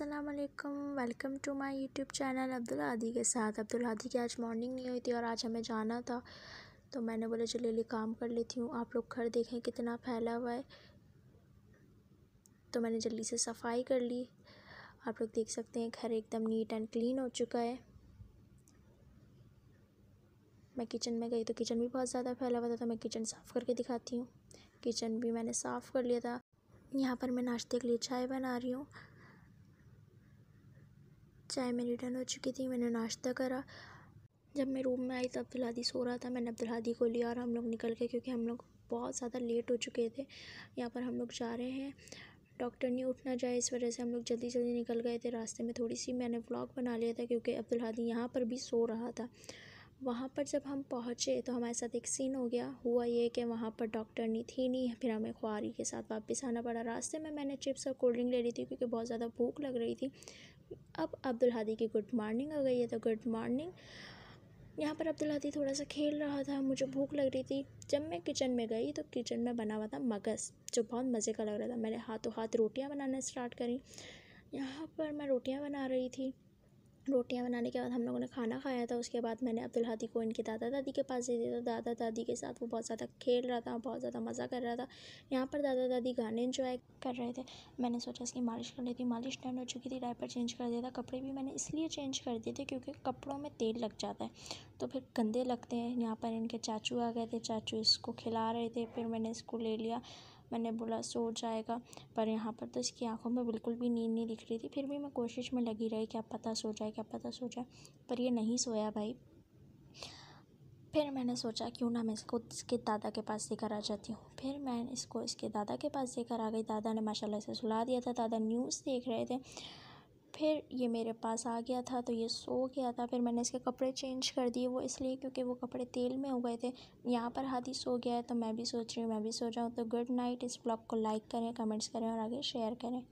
असलकम welcome to my YouTube channel Abdul Hadi के साथ अब्दुल हादी की आज मॉर्निंग नहीं हुई थी और आज हमें जाना था तो मैंने बोला चलिए लिए काम कर लेती हूँ आप लोग घर देखें कितना फैला हुआ है तो मैंने जल्दी से सफाई कर ली आप लोग देख सकते हैं घर एकदम नीट एंड क्लीन हो चुका है मैं किचन में गई तो किचन भी बहुत ज़्यादा फैला हुआ था तो मैं किचन साफ़ करके दिखाती हूँ किचन भी मैंने साफ़ कर लिया था यहाँ पर मैं नाश्ते के लिए चाय बना रही हूँ चाय मेरी डन हो चुकी थी मैंने नाश्ता करा जब मैं रूम में आई तब अब्दुल हादी सो रहा था मैंने अब्दुल हादी को लिया और हम लोग निकल गए क्योंकि हम लोग बहुत ज़्यादा लेट हो चुके थे यहाँ पर हम लोग जा रहे हैं डॉक्टर नहीं उठना जाए इस वजह से हम लोग जल्दी जल्दी निकल गए थे रास्ते में थोड़ी सी मैंने ब्लॉग बना लिया था क्योंकि अब्दुल हादी यहाँ पर भी सो रहा था वहाँ पर जब हम पहुँचे तो हमारे साथ एक सीन हो गया हुआ ये कि वहाँ पर डॉक्टर नहीं थी नहीं फिर हमें खुआरी के साथ वापस आना पड़ा रास्ते में मैंने चिप्स और कोल्ड ड्रिंक ले ली थी क्योंकि बहुत ज़्यादा भूख लग रही थी अब अब्दुल हादी की गुड मॉर्निंग हो गई है तो गुड मॉर्निंग यहाँ पर अब्दुल हादी थोड़ा सा खेल रहा था मुझे भूख लग रही थी जब मैं किचन में गई तो किचन में बना हुआ था मगज़ जो बहुत मज़े का लग रहा था मैंने हाथों हाथ रोटियाँ बनाना स्टार्ट करी यहाँ पर मैं रोटियाँ बना रही थी रोटियां बनाने के बाद हम लोगों ने खाना खाया था उसके बाद मैंने अब्दुल हादी को इनके दादा दादी के पास दे दिया था दादा दादी के साथ वो बहुत ज़्यादा खेल रहा था बहुत ज़्यादा मज़ा कर रहा था यहाँ पर दादा दादी गाने इन्जॉय कर रहे थे मैंने सोचा इसकी मालिश कर लेती मालिश डन हो चुकी थी डायपर चेंज कर दिया था कपड़े भी मैंने इसलिए चेंज कर दिए थे क्योंकि कपड़ों में तेल लग जाता है तो फिर गंदे लगते हैं यहाँ पर इनके चाचू आ गए थे चाचू इसको खिला रहे थे फिर मैंने इसको ले लिया मैंने बोला सो जाएगा पर यहाँ पर तो इसकी आंखों में बिल्कुल भी नींद नहीं दिख रही थी फिर भी मैं कोशिश में लगी रही क्या पता सो जाए क्या पता सो जाए पर ये नहीं सोया भाई फिर मैंने सोचा क्यों ना मैं इसको इसके दादा के पास लेकर आ जाती हूँ फिर मैं इसको इसके दादा के पास लेकर आ गई दादा ने माशाल्लाह से सुला दिया था दादा न्यूज़ देख रहे थे फिर ये मेरे पास आ गया था तो ये सो गया था फिर मैंने इसके कपड़े चेंज कर दिए वो इसलिए क्योंकि वो कपड़े तेल में हो गए थे यहाँ पर हाथी सो गया है तो मैं भी सोच रही हूँ मैं भी सो जाऊँ तो गुड नाइट इस ब्लॉग को लाइक करें कमेंट्स करें और आगे शेयर करें